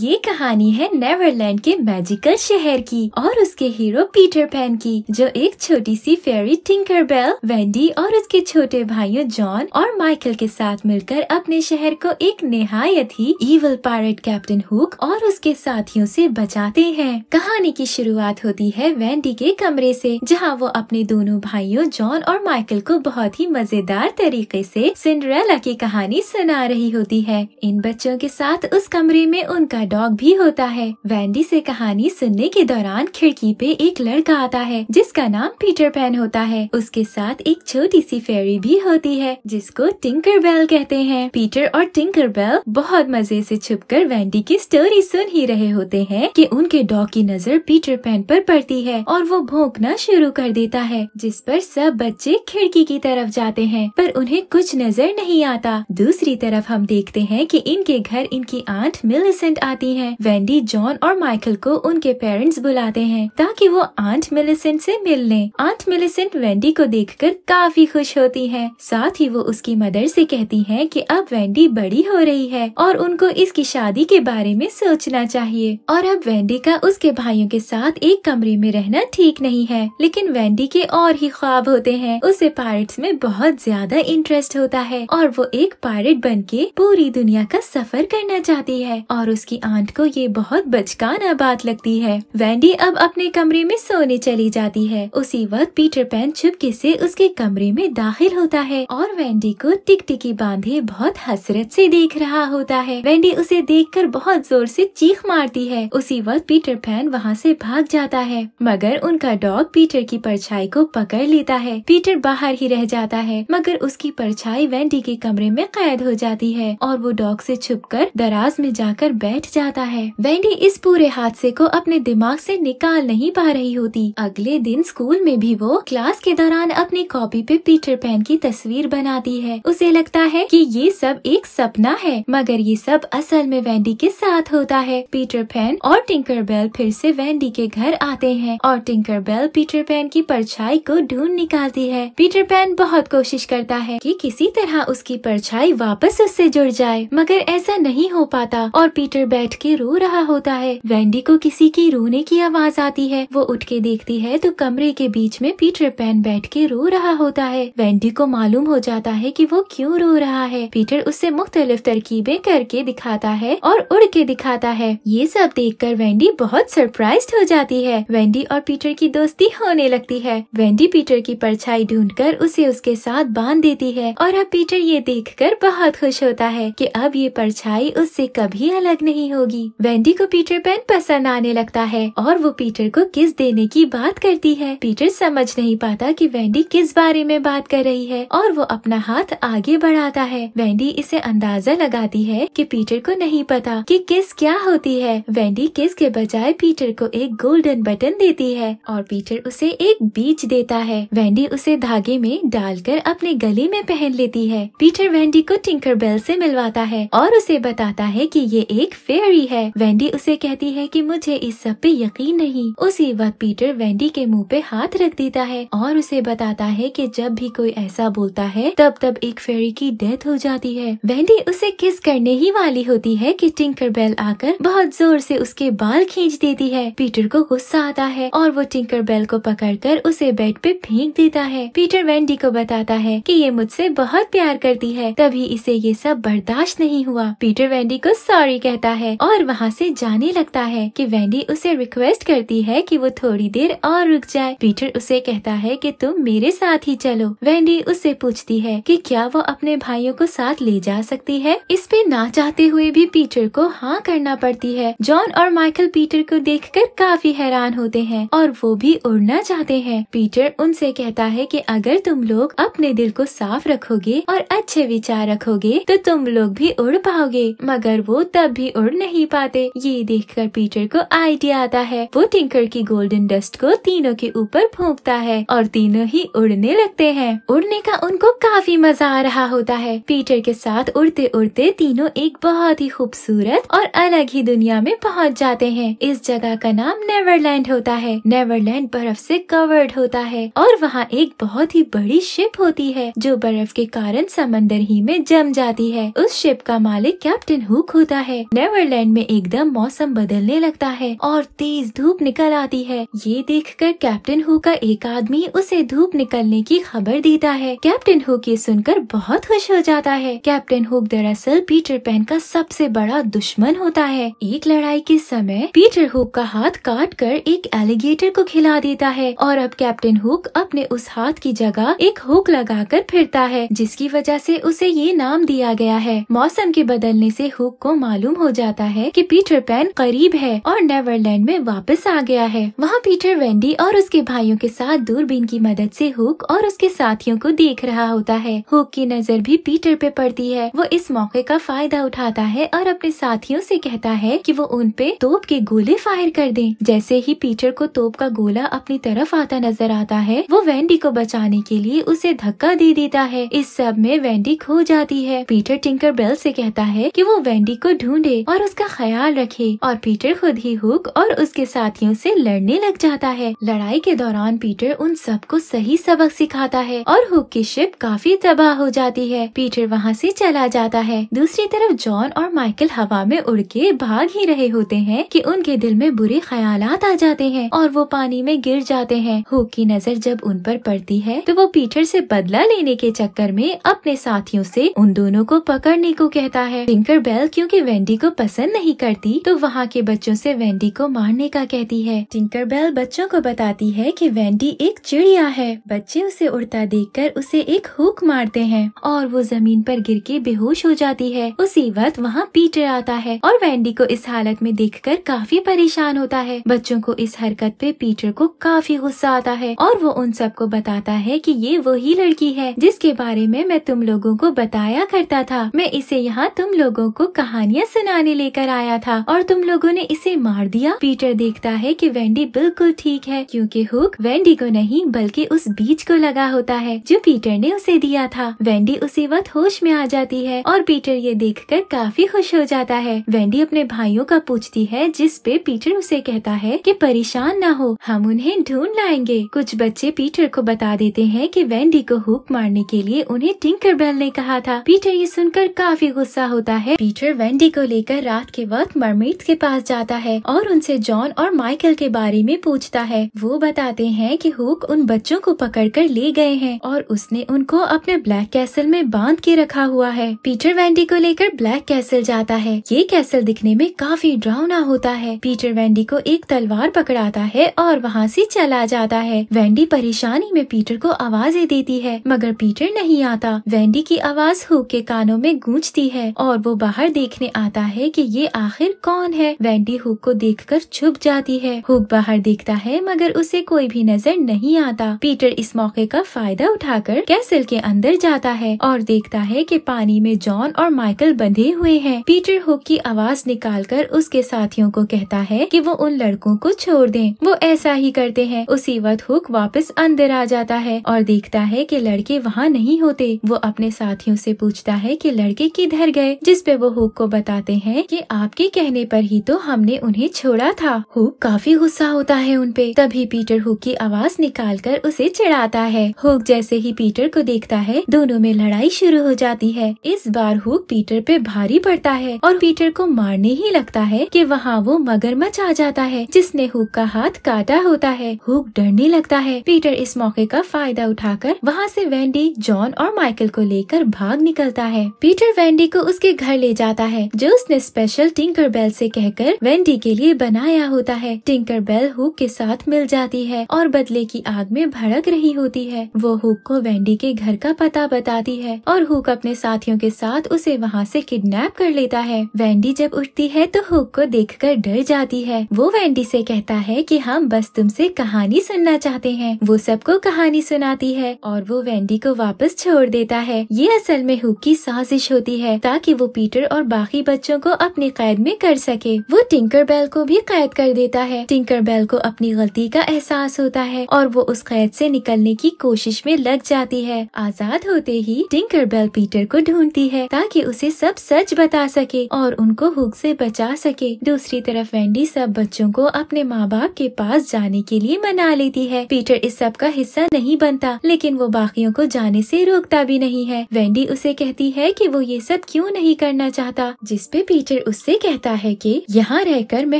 ये कहानी है नेवरलैंड के मैजिकल शहर की और उसके हीरो पीटर पैन की जो एक छोटी सी फेरी टिंकर बेल वेंडी और उसके छोटे भाइयों जॉन और माइकल के साथ मिलकर अपने शहर को एक नहायत ही ईवल पायरेट कैप्टन हुक और उसके साथियों से बचाते हैं कहानी की शुरुआत होती है वेंडी के कमरे से जहाँ वो अपने दोनों भाइयों जॉन और माइकल को बहुत ही मजेदार तरीके से सिंड्रेला की कहानी सुना रही होती है इन बच्चों के साथ उस कमरे में उनका का डॉग भी होता है वैंडी से कहानी सुनने के दौरान खिड़की पे एक लड़का आता है जिसका नाम पीटर पैन होता है उसके साथ एक छोटी सी फेरी भी होती है जिसको टिंकर बेल कहते हैं पीटर और टिंकर बेल बहुत मजे से छुपकर वैंडी की स्टोरी सुन ही रहे होते हैं कि उनके डॉग की नजर पीटर पैन पर पड़ती है और वो भोंकना शुरू कर देता है जिस पर सब बच्चे खिड़की की तरफ जाते हैं पर उन्हें कुछ नजर नहीं आता दूसरी तरफ हम देखते हैं कि इनके घर इनकी आंट मिलिसेंट आ आती है वेंडी जॉन और माइकल को उनके पेरेंट्स बुलाते हैं ताकि वो आंट मिलिसेंट से मिल लें आंट मिलिसेंट वेंडी को देखकर काफी खुश होती है साथ ही वो उसकी मदर से कहती है कि अब वेंडी बड़ी हो रही है और उनको इसकी शादी के बारे में सोचना चाहिए और अब वेंडी का उसके भाइयों के साथ एक कमरे में रहना ठीक नहीं है लेकिन वेंडी के और ही ख्वाब होते हैं उसे पायरेट्स में बहुत ज्यादा इंटरेस्ट होता है और वो एक पायरेट बन के पूरी दुनिया का सफर करना चाहती है और उसकी आंट को ये बहुत बचकाना बात लगती है वैंडी अब अपने कमरे में सोने चली जाती है उसी वक्त पीटर पैन छुपके से उसके कमरे में दाखिल होता है और वैंडी को टिकटिकी बांधे बहुत हसरत से देख रहा होता है वैंडी उसे देखकर बहुत जोर से चीख मारती है उसी वक्त पीटर पैन वहाँ से भाग जाता है मगर उनका डॉग पीटर की परछाई को पकड़ लेता है पीटर बाहर ही रह जाता है मगर उसकी परछाई वैंडी के कमरे में कैद हो जाती है और वो डॉग से छुपकर दराज में जाकर बैठ जाता है वेंडी इस पूरे हादसे को अपने दिमाग से निकाल नहीं पा रही होती अगले दिन स्कूल में भी वो क्लास के दौरान अपनी कॉपी पे पीटर पैन की तस्वीर बनाती है उसे लगता है कि ये सब एक सपना है मगर ये सब असल में वेंडी के साथ होता है पीटर पैन और टिंकर बेल फिर से वेंडी के घर आते हैं और टिंकर बेल पीटर पैन की परछाई को ढूंढ निकालती है पीटर पैन बहुत कोशिश करता है कि किसी तरह उसकी परछाई वापस उससे जुड़ जाए मगर ऐसा नहीं हो पाता और पीटर बैठ के रो रहा होता है वैंडी को किसी की रोने की आवाज आती है वो उठ के देखती है तो कमरे के बीच में पीटर पैन बैठ के रो रहा होता है वैंडी को मालूम हो जाता है कि वो क्यों रो रहा है पीटर उससे मुख्तलिफ तरकीबें करके दिखाता है और उड़ के दिखाता है ये सब देख कर वेंडी बहुत सरप्राइज हो जाती है वेंडी और पीटर की दोस्ती होने लगती है वेंडी पीटर की परछाई कर उसे उसके साथ बांध देती है और अब पीटर ये कर बहुत खुश होता है कि अब ये परछाई उससे कभी अलग नहीं नहीं होगी वेंडी को पीटर पैन पसंद आने लगता है और वो पीटर को किस देने की बात करती है पीटर समझ नहीं पाता कि वेंडी किस बारे में बात कर रही है और वो अपना हाथ आगे बढ़ाता है वेंडी इसे अंदाजा लगाती है कि पीटर को नहीं पता कि किस क्या होती है वेंडी किस के बजाय पीटर को एक गोल्डन बटन देती है और पीटर उसे एक बीच देता है वेंडी उसे धागे में डालकर अपने गले में पहन लेती है पीटर वेंडी को टिंकर बेल से मिलवाता है और उसे बताता है कि ये एक फेरी है वेंडी उसे कहती है कि मुझे इस सब पे यकीन नहीं उसी वक्त पीटर वेंडी के मुंह पे हाथ रख देता है और उसे बताता है कि जब भी कोई ऐसा बोलता है तब तब एक फेरी की डेथ हो जाती है वेंडी उसे किस करने ही वाली होती है की टिंकर बेल आकर बहुत जोर से उसके बाल खींच देती है पीटर को गुस्सा आता है और वो टिंकर बेल को कर उसे बेड पे फेंक देता है पीटर वेंडी को बताता है कि ये मुझसे बहुत प्यार करती है तभी इसे ये सब बर्दाश्त नहीं हुआ पीटर वेंडी को सॉरी कहता है है और वहाँ से जाने लगता है कि वैंडी उसे रिक्वेस्ट करती है कि वो थोड़ी देर और रुक जाए पीटर उसे कहता है कि तुम मेरे साथ ही चलो वैंडी उससे पूछती है कि क्या वो अपने भाइयों को साथ ले जा सकती है इस पे ना चाहते हुए भी पीटर को हाँ करना पड़ती है जॉन और माइकल पीटर को कर काफी हैरान होते हैं और वो भी उड़ना चाहते है पीटर उनसे कहता है की अगर तुम लोग अपने दिल को साफ रखोगे और अच्छे विचार रखोगे तो तुम लोग भी उड़ पाओगे मगर वो तब भी उड़ छोड़ नहीं पाते ये देखकर पीटर को आइडिया आता है वो टिंकर की गोल्डन डस्ट को तीनों के ऊपर फूकता है और तीनों ही उड़ने लगते हैं उड़ने का उनको काफी मजा आ रहा होता है पीटर के साथ उड़ते उड़ते तीनों एक बहुत ही खूबसूरत और अलग ही दुनिया में पहुँच जाते हैं इस जगह का नाम नेवरलैंड होता है नेवरलैंड बर्फ ऐसी कवर्ड होता है और वहाँ एक बहुत ही बड़ी शिप होती है जो बर्फ के कारण समंदर ही में जम जाती है उस शिप का मालिक कैप्टन हुक होता है नेवर नेदरलैंड में एकदम मौसम बदलने लगता है और तेज धूप निकल आती है ये देखकर कैप्टन हु का एक आदमी उसे धूप निकलने की खबर देता है कैप्टन हुक ये सुनकर बहुत खुश हो जाता है कैप्टन हुक दरअसल पीटर पैन का सबसे बड़ा दुश्मन होता है एक लड़ाई के समय पीटर हुक का हाथ काट कर एक एलिगेटर को खिला देता है और अब कैप्टन हुक अपने उस हाथ की जगह एक हुक लगाकर फिरता है जिसकी वजह से उसे ये नाम दिया गया है मौसम के बदलने से हुक को मालूम हो जाता बताता है कि पीटर पैन करीब है और नेवरलैंड में वापस आ गया है वहाँ पीटर वेंडी और उसके भाइयों के साथ दूरबीन की मदद से हुक और उसके साथियों को देख रहा होता है हुक की नजर भी पीटर पे पड़ती है वो इस मौके का फायदा उठाता है और अपने साथियों से कहता है कि वो उन पे तोप के गोले फायर कर दे जैसे ही पीटर को तोप का गोला अपनी तरफ आता नजर आता है वो वेंडी को बचाने के लिए उसे धक्का दे देता है इस सब में वेंडी खो जाती है पीटर टिंकर बेल से कहता है कि वो वेंडी को ढूंढे और और उसका ख्याल रखे और पीटर खुद ही हुक और उसके साथियों से लड़ने लग जाता है लड़ाई के दौरान पीटर उन सबको सही सबक सिखाता है और हुक की शिप काफी तबाह हो जाती है पीटर वहाँ से चला जाता है दूसरी तरफ जॉन और माइकल हवा में उड़ के भाग ही रहे होते हैं कि उनके दिल में बुरे ख्याल आ जाते हैं और वो पानी में गिर जाते हैं हुक की नजर जब उन पर पड़ती है तो वो पीटर से बदला लेने के चक्कर में अपने साथियों से उन दोनों को पकड़ने को कहता है टिंकर बेल क्यूँकी वेंडी को पसंद पसंद नहीं करती तो वहाँ के बच्चों से वेंडी को मारने का कहती है टिंकर बेल बच्चों को बताती है कि वेंडी एक चिड़िया है बच्चे उसे उड़ता देखकर उसे एक हुक मारते हैं और वो जमीन पर गिर के बेहोश हो जाती है उसी वक्त वहाँ पीटर आता है और वेंडी को इस हालत में कर काफी परेशान होता है बच्चों को इस हरकत पे पीटर को काफी गुस्सा आता है और वो उन सबको बताता है की ये वही लड़की है जिसके बारे में मैं तुम लोगों को बताया करता था मैं इसे यहाँ तुम लोगों को कहानियाँ सुनाने में लेकर आया था और तुम लोगों ने इसे मार दिया पीटर देखता है कि वेंडी बिल्कुल ठीक है क्योंकि हुक वेंडी को नहीं बल्कि उस बीज को लगा होता है जो पीटर ने उसे दिया था वेंडी उसी वक्त होश में आ जाती है और पीटर ये देख काफी खुश हो जाता है वेंडी अपने भाइयों का पूछती है जिस पे पीटर उसे कहता है कि परेशान ना हो हम उन्हें ढूंढ लाएंगे कुछ बच्चे पीटर को बता देते हैं कि वेंडी को हुक मारने के लिए उन्हें टिंकर बेल ने कहा था पीटर ये सुनकर काफी गुस्सा होता है पीटर वेंडी को लेकर रात के वक्त मरमेट के पास जाता है और उनसे जॉन और माइकल के बारे में पूछता है वो बताते हैं कि हुक उन बच्चों को पकड़कर ले गए हैं और उसने उनको अपने ब्लैक कैसल में बांध के रखा हुआ है पीटर वैंडी को लेकर ब्लैक कैसल जाता है ये कैसल दिखने में काफी ड्राउना होता है पीटर वैंडी को एक तलवार पकड़ाता है और वहाँ ऐसी चला जाता है वैंडी परेशानी में पीटर को आवाजें देती है मगर पीटर नहीं आता वैंडी की आवाज हुक के कानों में गूंजती है और वो बाहर देखने आता है कि ये आखिर कौन है वेंडी हुक को देखकर छुप जाती है हुक बाहर देखता है मगर उसे कोई भी नजर नहीं आता पीटर इस मौके का फायदा उठाकर कैसल के अंदर जाता है और देखता है कि पानी में जॉन और माइकल बंधे हुए हैं पीटर हुक की आवाज कर उसके साथियों को कहता है कि वो उन लड़कों को छोड़ दें वो ऐसा ही करते हैं उसी वक्त हुक वापस अंदर आ जाता है और देखता है कि लड़के वहाँ नहीं होते वो अपने साथियों से पूछता है कि लड़के किधर गए जिस पे वो हुक को बताते हैं हैं कि आपके कहने पर ही तो हमने उन्हें छोड़ा था हुक काफी गुस्सा होता है उनपे तभी पीटर हुक की आवाज निकाल कर उसे चढ़ाता है हुक जैसे ही पीटर को देखता है दोनों में लड़ाई शुरू हो जाती है इस बार हुक पीटर पे भारी पड़ता है और पीटर को मारने ही लगता है कि वहाँ वो मगरमच्छ आ जाता है जिसने हुक का हाथ काटा होता है हुक डरने लगता है पीटर इस मौके का फायदा उठाकर वहाँ से वेंडी जॉन और माइकल को लेकर भाग निकलता है पीटर वेंडी को उसके घर ले जाता है जो उसने स्पेशल टिंकर बेल से कहकर वेंडी के लिए बनाया होता है टिंकर बेल हुक के साथ मिल जाती है और बदले की आग में भड़क रही होती है वो हुक को वेंडी के घर का पता बताती है और हुक अपने साथियों के साथ उसे वहाँ से किडनैप कर लेता है वेंडी जब उठती है तो हुक को कर डर जाती है वो वेंडी से कहता है की हम बस तुमसे कहानी सुनना चाहते हैं वो सबको कहानी सुनाती है और वो वेंडी को वापस छोड़ देता है ये असल में हुक की साजिश होती है ताकि वो पीटर और बाकी बच्चों को अपने कैद में कर सके वो टिंकर बेल को भी कैद कर देता है टिंकर बेल को अपनी गलती का एहसास होता है और वो उस कैद से निकलने की कोशिश में लग जाती है आजाद होते ही टिंकर बेल पीटर को ढूंढती है ताकि उसे सब सच बता सके और उनको हुक से बचा सके दूसरी तरफ वेंडी सब बच्चों को अपने माँ बाप के पास जाने के लिए मना लेती है पीटर इस सब का हिस्सा नहीं बनता लेकिन वो बाकियों को जाने से रोकता भी नहीं है वेंडी उसे कहती है कि वो ये सब क्यों नहीं करना चाहता जिसपे पीटर टीचर उससे कहता है कि यहाँ रहकर मैं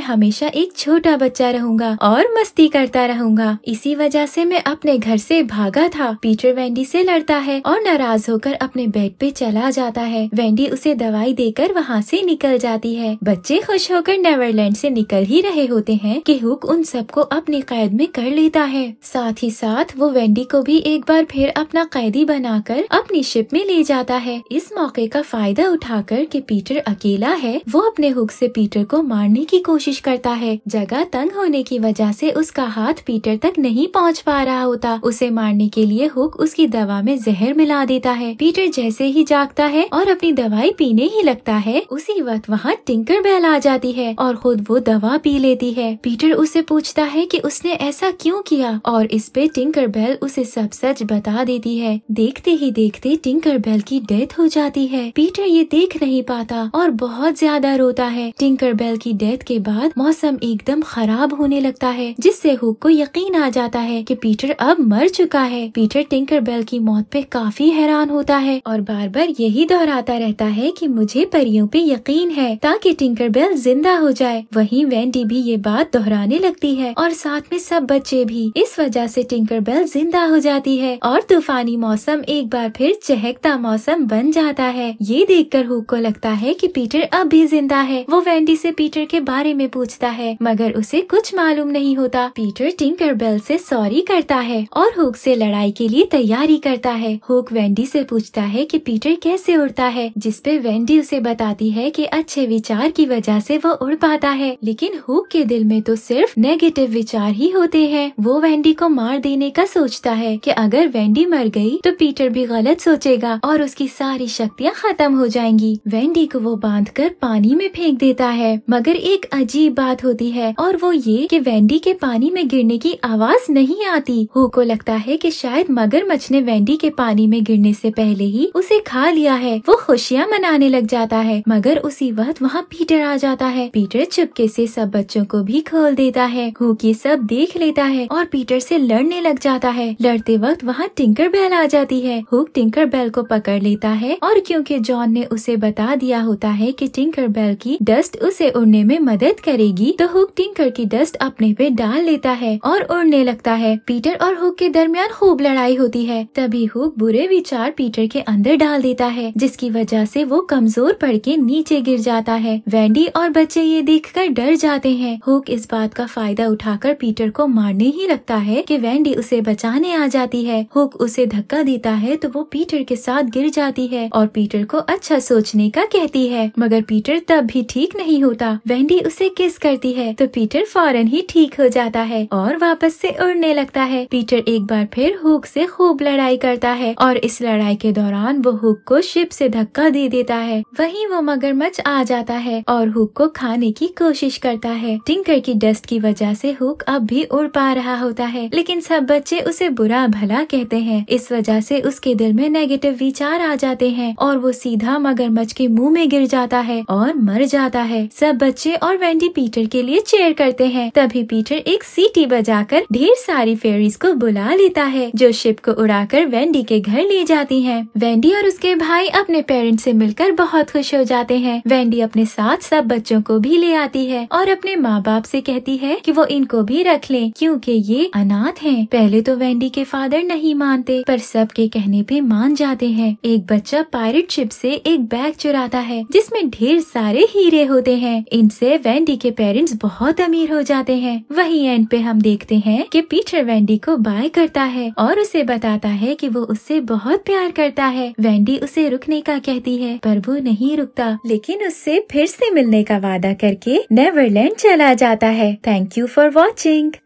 हमेशा एक छोटा बच्चा रहूंगा और मस्ती करता रहूंगा इसी वजह से मैं अपने घर से भागा था पीटर वेंडी से लड़ता है और नाराज होकर अपने बेड पे चला जाता है वेंडी उसे दवाई देकर वहाँ से निकल जाती है बच्चे खुश होकर नेवरलैंड से निकल ही रहे होते हैं कि हुक उन सबको अपनी कैद में कर लेता है साथ ही साथ वो वेंडी को भी एक बार फिर अपना कैदी बनाकर अपनी शिप में ले जाता है इस मौके का फायदा उठाकर कि पीटर अकेला है वो अपने हुक से पीटर को मारने की कोशिश करता है जगह तंग होने की वजह से उसका हाथ पीटर तक नहीं पहुंच पा रहा होता उसे मारने के लिए हुक उसकी दवा में जहर मिला देता है पीटर जैसे ही जागता है और अपनी दवाई पीने ही लगता है उसी वक्त वहाँ टिंकर बैल आ जाती है और खुद वो दवा पी लेती है पीटर उसे पूछता है की उसने ऐसा क्यों किया और इस पे टिंकर बैल उसे सब सच बता देती है देखते ही देखते टिंकर बैल की डेथ हो जाती है पीटर ये देख नहीं पाता और बहुत ज्यादा रोता है टिंकर बेल की डेथ के बाद मौसम एकदम खराब होने लगता है जिससे हुक को यकीन आ जाता है कि पीटर अब मर चुका है पीटर टिंकर बेल की मौत पे काफी हैरान होता है और बार बार यही दोहराता रहता है कि मुझे परियों पे यकीन है ताकि टिंकर बेल जिंदा हो जाए वहीं वेंडी भी ये बात दोहराने लगती है और साथ में सब बच्चे भी इस वजह से टिंकर बेल जिंदा हो जाती है और तूफानी मौसम एक बार फिर चहकता मौसम बन जाता है ये देखकर हुक को लगता है कि पीटर अब भी जिंदा है वो वेंडी से पीटर के बारे में पूछता है मगर उसे कुछ मालूम नहीं होता पीटर टिंकर बेल से सॉरी करता है और हुक से लड़ाई के लिए तैयारी करता है हुक वेंडी से पूछता है कि पीटर कैसे उड़ता है जिसपे वेंडी उसे बताती है कि अच्छे विचार की वजह से वो उड़ पाता है लेकिन हुक के दिल में तो सिर्फ नेगेटिव विचार ही होते हैं वो वेंडी को मार देने का सोचता है कि अगर वेंडी मर गई तो पीटर भी गलत सोचेगा और उसकी सारी शक्तियाँ खत्म हो जाएंगी वेंडी को वो बांध कर पानी में फेंक देता है मगर एक अजीब बात होती है और वो ये कि वेंडी के पानी में गिरने की आवाज नहीं आती हो को लगता है कि शायद मगरमच्छ ने वेंडी के पानी में गिरने से पहले ही उसे खा लिया है वो खुशियाँ मनाने लग जाता है मगर उसी वक्त वहाँ पीटर आ जाता है पीटर चुपके से सब बच्चों को भी खोल देता है हु ये सब देख लेता है और पीटर से लड़ने लग जाता है लड़ते वक्त वहाँ टिंकर बेल आ जाती है हुक टिंकर बेल को पकड़ लेता है और क्योंकि जॉन ने उसे बता दिया होता है कि टिंकर टिंकर बेल की डस्ट उसे उड़ने में मदद करेगी तो हुक टिंकर की डस्ट अपने पे डाल लेता है और उड़ने लगता है पीटर और हुक के दरमियान खूब लड़ाई होती है तभी हुक बुरे विचार पीटर के अंदर डाल देता है जिसकी वजह से वो कमजोर पड़ के नीचे गिर जाता है वैंडी और बच्चे ये कर डर जाते हैं हुक इस बात का फायदा उठाकर पीटर को मारने ही लगता है की वैंडी उसे बचाने आ जाती है हुक उसे धक्का देता है तो वो पीटर के साथ गिर जाती है और पीटर को अच्छा सोचने का कहती है मगर पीटर पीटर तब भी ठीक नहीं होता वेंडी उसे किस करती है तो पीटर फौरन ही ठीक हो जाता है और वापस से उड़ने लगता है पीटर एक बार फिर हुक से खूब लड़ाई करता है और इस लड़ाई के दौरान वो हुक को शिप से धक्का दे देता है वहीं वो मगरमच्छ आ जाता है और हुक को खाने की कोशिश करता है टिंकर की डस्ट की वजह से हुक अब भी उड़ पा रहा होता है लेकिन सब बच्चे उसे बुरा भला कहते हैं इस वजह से उसके दिल में नेगेटिव विचार आ जाते हैं और वो सीधा मगरमच्छ के मुँह में गिर जाता है और मर जाता है सब बच्चे और वेंडी पीटर के लिए चेयर करते हैं तभी पीटर एक सीटी बजाकर ढेर सारी फेरीज को बुला लेता है जो शिप को उड़ाकर वेंडी के घर ले जाती है वेंडी और उसके भाई अपने पेरेंट से मिलकर बहुत खुश हो जाते हैं वेंडी अपने साथ सब बच्चों को भी ले आती है और अपने माँ बाप से कहती है कि वो इनको भी रख ले क्यूँकी ये अनाथ है पहले तो वेंडी के फादर नहीं मानते पर सबके कहने पे मान जाते हैं एक बच्चा पायरेट शिप से एक बैग चुराता है जिसमें ढेर सारे हीरे होते हैं इनसे वेंडी के पेरेंट्स बहुत अमीर हो जाते हैं वही एंड पे हम देखते हैं कि पीटर वेंडी को बाय करता है और उसे बताता है कि वो उससे बहुत प्यार करता है वेंडी उसे रुकने का कहती है पर वो नहीं रुकता लेकिन उससे फिर से मिलने का वादा करके नेवरलैंड चला जाता है थैंक यू फॉर वॉचिंग